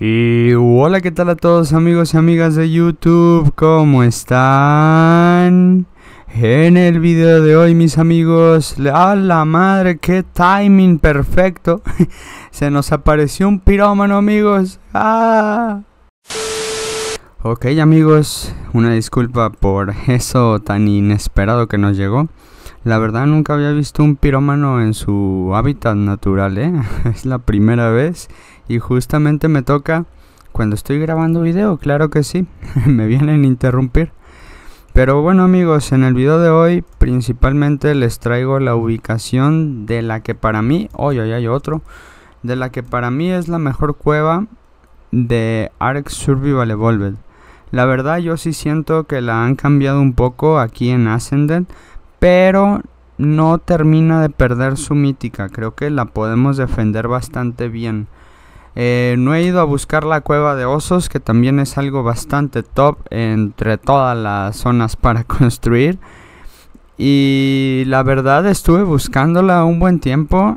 Y hola, ¿qué tal a todos amigos y amigas de YouTube? ¿Cómo están? En el video de hoy, mis amigos, a la madre, qué timing perfecto. Se nos apareció un pirómano, amigos. ¡Ah! Ok, amigos, una disculpa por eso tan inesperado que nos llegó. La verdad nunca había visto un pirómano en su hábitat natural, ¿eh? es la primera vez y justamente me toca cuando estoy grabando video, claro que sí, me vienen a interrumpir. Pero bueno amigos, en el video de hoy principalmente les traigo la ubicación de la que para mí, hoy hay otro, de la que para mí es la mejor cueva de Ark Survival Evolved. La verdad yo sí siento que la han cambiado un poco aquí en Ascended pero no termina de perder su mítica. Creo que la podemos defender bastante bien. Eh, no he ido a buscar la cueva de osos, que también es algo bastante top entre todas las zonas para construir. Y la verdad estuve buscándola un buen tiempo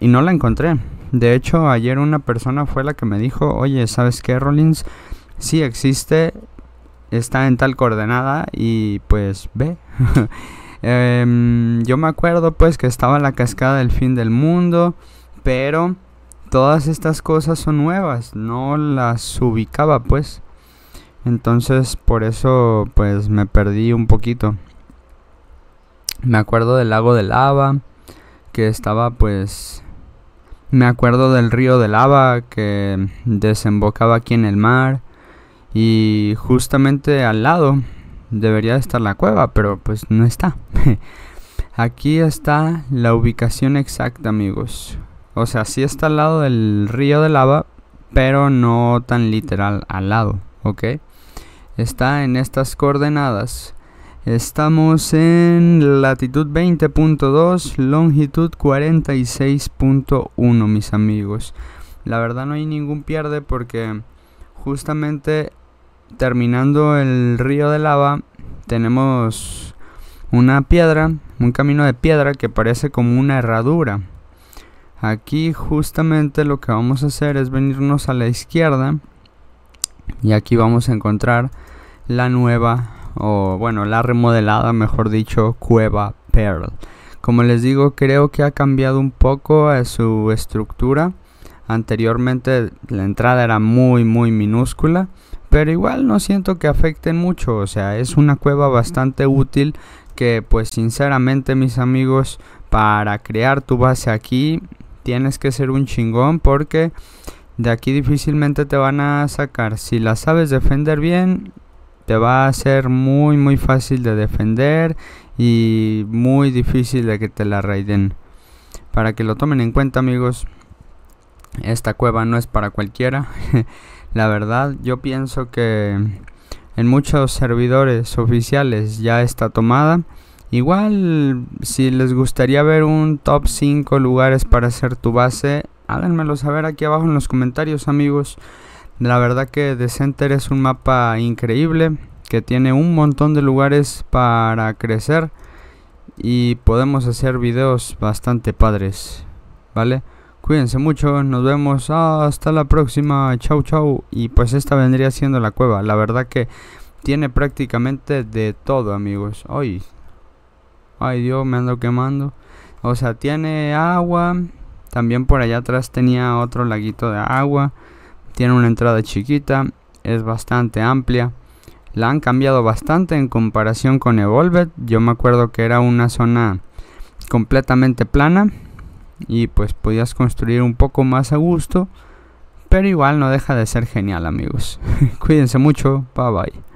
y no la encontré. De hecho, ayer una persona fue la que me dijo, oye, ¿sabes qué, Rollins? Sí existe, está en tal coordenada y pues ve. Em, yo me acuerdo pues que estaba la cascada del fin del mundo, pero todas estas cosas son nuevas, no las ubicaba pues. Entonces por eso pues me perdí un poquito. Me acuerdo del lago de lava, que estaba pues... Me acuerdo del río de lava que desembocaba aquí en el mar y justamente al lado debería estar la cueva, pero pues no está. Aquí está la ubicación exacta, amigos. O sea, sí está al lado del río de lava, pero no tan literal al lado, ¿ok? Está en estas coordenadas. Estamos en latitud 20.2, longitud 46.1, mis amigos. La verdad no hay ningún pierde porque justamente terminando el río de lava, tenemos una piedra, un camino de piedra que parece como una herradura. Aquí justamente lo que vamos a hacer es venirnos a la izquierda y aquí vamos a encontrar la nueva o bueno, la remodelada, mejor dicho, cueva Pearl. Como les digo, creo que ha cambiado un poco su estructura Anteriormente la entrada era muy muy minúscula, pero igual no siento que afecten mucho, o sea, es una cueva bastante útil que pues sinceramente mis amigos para crear tu base aquí tienes que ser un chingón porque de aquí difícilmente te van a sacar. Si la sabes defender bien, te va a ser muy muy fácil de defender y muy difícil de que te la raiden. Para que lo tomen en cuenta amigos. Esta cueva no es para cualquiera. La verdad, yo pienso que en muchos servidores oficiales ya está tomada. Igual, si les gustaría ver un top 5 lugares para hacer tu base, háganmelo saber aquí abajo en los comentarios, amigos. La verdad que The Center es un mapa increíble que tiene un montón de lugares para crecer y podemos hacer videos bastante padres, ¿vale? Cuídense mucho, nos vemos hasta la próxima, chau chau. Y pues esta vendría siendo la cueva, la verdad que tiene prácticamente de todo amigos. Ay, ay Dios, me ando quemando. O sea, tiene agua, también por allá atrás tenía otro laguito de agua. Tiene una entrada chiquita, es bastante amplia. La han cambiado bastante en comparación con Evolved. Yo me acuerdo que era una zona completamente plana y pues podías construir un poco más a gusto. Pero igual no deja de ser genial amigos. Cuídense mucho, bye bye.